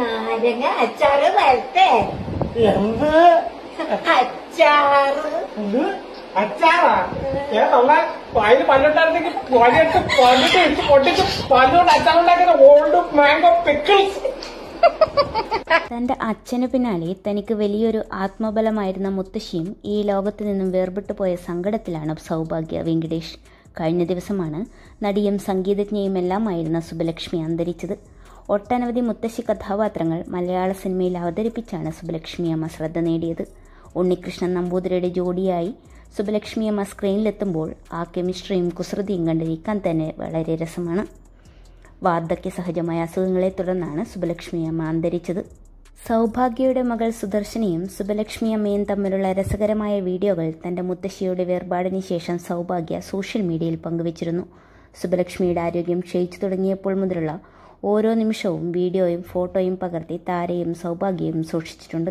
നാരങ്ങ അച്ചാറ് വരട്ടെ എന്ത് അച്ചാറ് ഓൾഡ് മാംഗോ തന്റെ അച്ഛന് പിന്നാലെ തനിക്ക് വലിയൊരു ആത്മബലമായിരുന്ന മുത്തശ്ശിയും ഈ ലോകത്തു നിന്നും വേർപെട്ടു പോയ സങ്കടത്തിലാണ് സൗഭാഗ്യ വെങ്കടേഷ് കഴിഞ്ഞ ദിവസമാണ് നടിയും ആയിരുന്ന സുബലക്ഷ്മി അന്തരിച്ചത് ഒട്ടനവധി മുത്തശ്ശി കഥാപാത്രങ്ങൾ മലയാള സിനിമയിൽ അവതരിപ്പിച്ചാണ് സുബലക്ഷ്മിയമ്മ ശ്രദ്ധ നേടിയത് ഉണ്ണികൃഷ്ണൻ നമ്പൂതിരിയുടെ ജോഡിയായി സുബലക്ഷ്മിയമ്മ സ്ക്രീനിലെത്തുമ്പോൾ ആ കെമിസ്ട്രിയും കുസൃതിയും കണ്ടിരിക്കാൻ തന്നെ വളരെ രസമാണ് വാർദ്ധക്യ സഹജമായ അസുഖങ്ങളെ തുടർന്നാണ് സുബലക്ഷ്മിയമ്മ അന്തരിച്ചത് സൗഭാഗ്യയുടെ മകൾ സുദർശനിയും സുബലക്ഷ്മിയമ്മയും തമ്മിലുള്ള രസകരമായ വീഡിയോകൾ തന്റെ മുത്തശ്ശിയുടെ വേർപാടിന് ശേഷം സൗഭാഗ്യ സോഷ്യൽ മീഡിയയിൽ പങ്കുവച്ചിരുന്നു സുബലക്ഷ്മിയുടെ ആരോഗ്യം ക്ഷയിച്ചു തുടങ്ങിയപ്പോൾ മുതലുള്ള ഓരോ നിമിഷവും വീഡിയോയും ഫോട്ടോയും പകർത്തി താരയും സൗഭാഗ്യയും സൂക്ഷിച്ചിട്ടുണ്ട്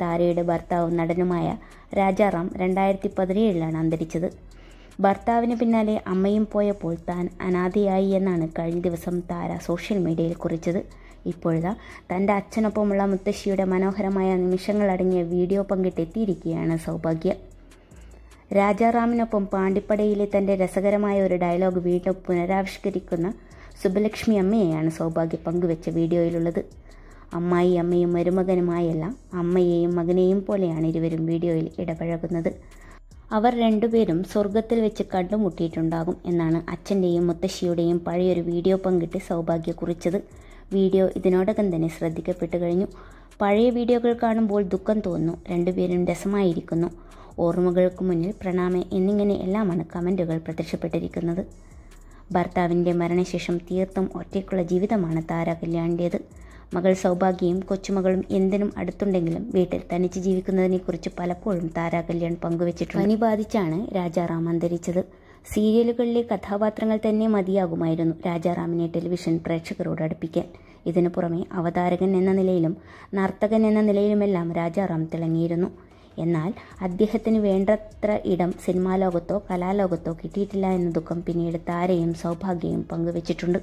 താരയുടെ ഭർത്താവും നടനുമായ രാജാറാം രണ്ടായിരത്തി പതിനേഴിലാണ് അന്തരിച്ചത് ഭർത്താവിന് പിന്നാലെ അമ്മയും പോയപ്പോൾ താൻ അനാഥയായി എന്നാണ് കഴിഞ്ഞ ദിവസം താര സോഷ്യൽ മീഡിയയിൽ കുറിച്ചത് ഇപ്പോഴാ തൻ്റെ അച്ഛനൊപ്പമുള്ള മുത്തശ്ശിയുടെ മനോഹരമായ നിമിഷങ്ങൾ അടങ്ങിയ വീഡിയോ പങ്കിട്ടെത്തിയിരിക്കുകയാണ് സൗഭാഗ്യ രാജാറാമിനൊപ്പം പാണ്ടിപ്പടയിലെ തൻ്റെ രസകരമായ ഒരു ഡയലോഗ് വീണ്ടും പുനരാവിഷ്കരിക്കുന്ന സുബലക്ഷ്മി അമ്മയെയാണ് സൗഭാഗ്യ പങ്കുവെച്ച വീഡിയോയിലുള്ളത് അമ്മായി അമ്മയും മരുമകനുമായല്ല അമ്മയെയും മകനെയും പോലെയാണ് ഇരുവരും വീഡിയോയിൽ ഇടപഴകുന്നത് അവർ രണ്ടുപേരും സ്വർഗത്തിൽ വെച്ച് കണ്ടുമുട്ടിയിട്ടുണ്ടാകും എന്നാണ് അച്ഛൻ്റെയും മുത്തശ്ശിയുടെയും പഴയൊരു വീഡിയോ പങ്കിട്ട് സൗഭാഗ്യ കുറിച്ചത് വീഡിയോ ഇതിനോടകം തന്നെ ശ്രദ്ധിക്കപ്പെട്ടു കഴിഞ്ഞു പഴയ വീഡിയോകൾ കാണുമ്പോൾ ദുഃഖം തോന്നുന്നു രണ്ടുപേരും രസമായിരിക്കുന്നു ഓർമ്മകൾക്ക് മുന്നിൽ പ്രണാമ എന്നിങ്ങനെ എല്ലാമാണ് കമൻറ്റുകൾ പ്രത്യക്ഷപ്പെട്ടിരിക്കുന്നത് ഭർത്താവിൻ്റെ മരണശേഷം തീർത്തും ഒറ്റയ്ക്കുള്ള ജീവിതമാണ് താര കല്യാണിൻ്റേത് മകൾ സൗഭാഗ്യയും കൊച്ചുമകളും എന്തിനും അടുത്തുണ്ടെങ്കിലും വീട്ടിൽ തനിച്ച് ജീവിക്കുന്നതിനെക്കുറിച്ച് പലപ്പോഴും താര കല്യാൺ പങ്കുവച്ചിട്ടുണ്ട് പനി ബാധിച്ചാണ് രാജാറാം അന്തരിച്ചത് സീരിയലുകളിലെ കഥാപാത്രങ്ങൾ തന്നെ മതിയാകുമായിരുന്നു രാജാറാമിനെ ടെലിവിഷൻ പ്രേക്ഷകരോട് അടുപ്പിക്കാൻ ഇതിനു പുറമെ അവതാരകൻ എന്ന നിലയിലും നർത്തകൻ എന്ന നിലയിലുമെല്ലാം രാജാറാം തിളങ്ങിയിരുന്നു എന്നാൽ അദ്ദേഹത്തിന് വേണ്ടത്ര ഇടം സിനിമാ ലോകത്തോ കലാലോകത്തോ കിട്ടിയിട്ടില്ല എന്ന ദുഃഖം പിന്നീട് താരയും സൗഭാഗ്യയും പങ്കുവച്ചിട്ടുണ്ട്